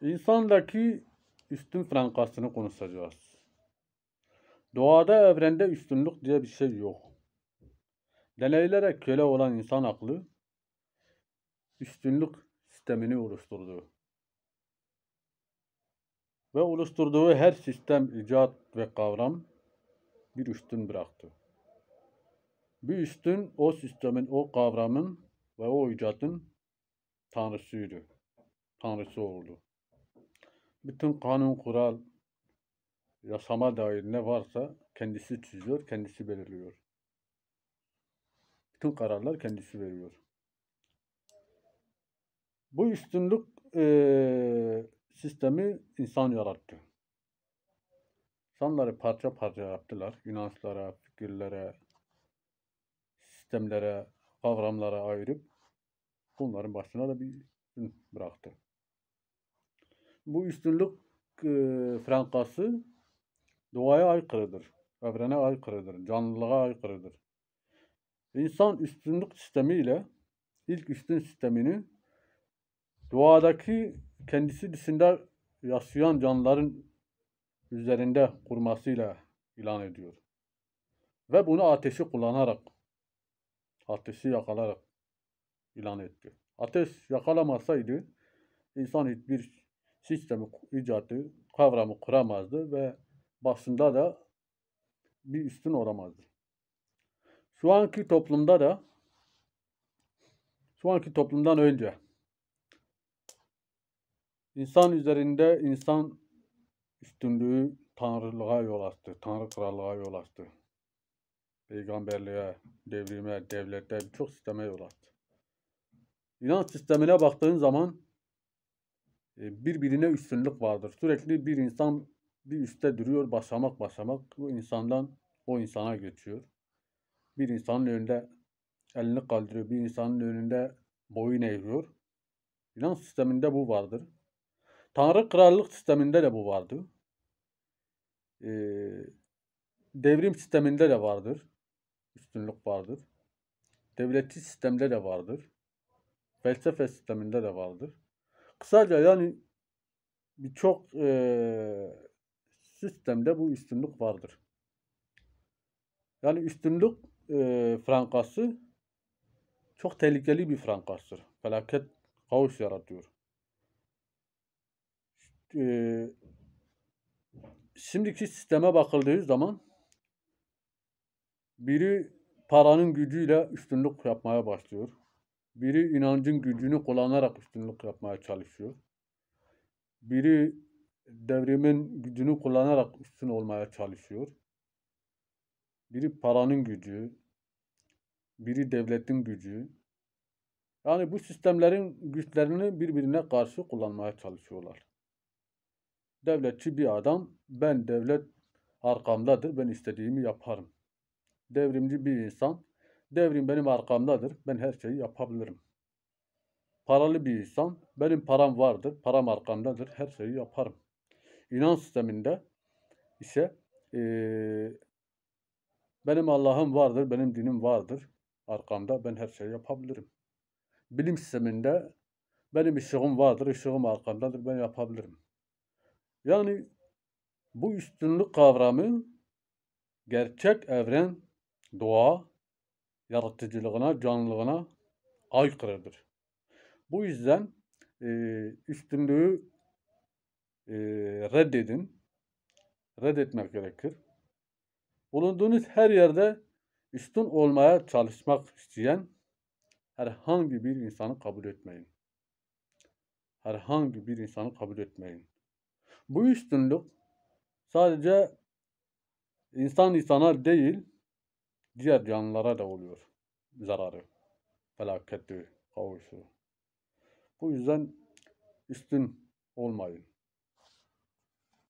İnsandaki üstün frankasını konuşacağız. Doğada evrende üstünlük diye bir şey yok. Deneylere köle olan insan aklı üstünlük sistemini oluşturdu. Ve oluşturduğu her sistem, icat ve kavram bir üstün bıraktı. Bir üstün o sistemin, o kavramın ve o icatın tanrısıydı. Tanrısı oldu. Bütün kanun, kural, yasama dair ne varsa kendisi çiziyor, kendisi belirliyor. Bütün kararlar kendisi veriyor. Bu üstünlük e, sistemi insan yarattı. İnsanları parça parça yaptılar. Yunanlara, fikirlere, sistemlere, kavramlara ayırıp bunların başına da bir bıraktı. Bu üstünlük e, frankası doğaya aykırıdır. Evrene aykırıdır. Canlılığa aykırıdır. İnsan üstünlük sistemiyle ilk üstün sistemini doğadaki kendisi dışında yaşayan canlıların üzerinde kurmasıyla ilan ediyor. Ve bunu ateşi kullanarak, ateşi yakalarak ilan etti. Ateş yakalamasaydı insan hiçbir sistemi icatı kavramı kuramazdı ve basında da bir üstün olamazdı. Şu anki toplumda da şu anki toplumdan önce insan üzerinde insan üstünlüğü tanrılığa yol açtı, tanrı krallığa yol açtı. Peygamberliğe, devrime, devlete, birçok sisteme yol açtı. İnanç sistemine baktığın zaman ee, birbirine üstünlük vardır. Sürekli bir insan bir üstte duruyor başlamak başlamak. Bu insandan o insana geçiyor. Bir insanın önünde elini kaldırıyor. Bir insanın önünde boyun eğiyor. İnanç sisteminde bu vardır. Tanrı krallık sisteminde de bu vardır. Ee, devrim sisteminde de vardır. Üstünlük vardır. Devletçi sistemde de vardır. Felsefe sisteminde de vardır. Kısaca yani birçok e, sistemde bu üstünlük vardır. Yani üstünlük e, frankası çok tehlikeli bir frankastır. Felaket kaos yaratıyor. E, şimdiki sisteme bakıldığı zaman biri paranın gücüyle üstünlük yapmaya başlıyor. Biri inancın gücünü kullanarak üstünlük yapmaya çalışıyor. Biri devrimin gücünü kullanarak üstün olmaya çalışıyor. Biri paranın gücü, biri devletin gücü. Yani bu sistemlerin güçlerini birbirine karşı kullanmaya çalışıyorlar. Devletçi bir adam, ben devlet arkamdadır, ben istediğimi yaparım. Devrimci bir insan, Devrim benim arkamdadır. Ben her şeyi yapabilirim. Paralı bir insan. Benim param vardır. Param arkamdadır. Her şeyi yaparım. İnan sisteminde ise e, benim Allah'ım vardır. Benim dinim vardır. Arkamda ben her şeyi yapabilirim. Bilim sisteminde benim ışığım vardır. ışığım arkamdadır. Ben yapabilirim. Yani bu üstünlük kavramı gerçek evren, doğa, yaratıcılığına, canlılığına aykırıdır. Bu yüzden e, üstünlüğü e, reddedin. Reddetmek gerekir. Bulunduğunuz her yerde üstün olmaya çalışmak isteyen herhangi bir insanı kabul etmeyin. Herhangi bir insanı kabul etmeyin. Bu üstünlük sadece insan insana değil, diğer canlılara da oluyor zararı, felaketi, kavuşu. Bu yüzden üstün olmayın.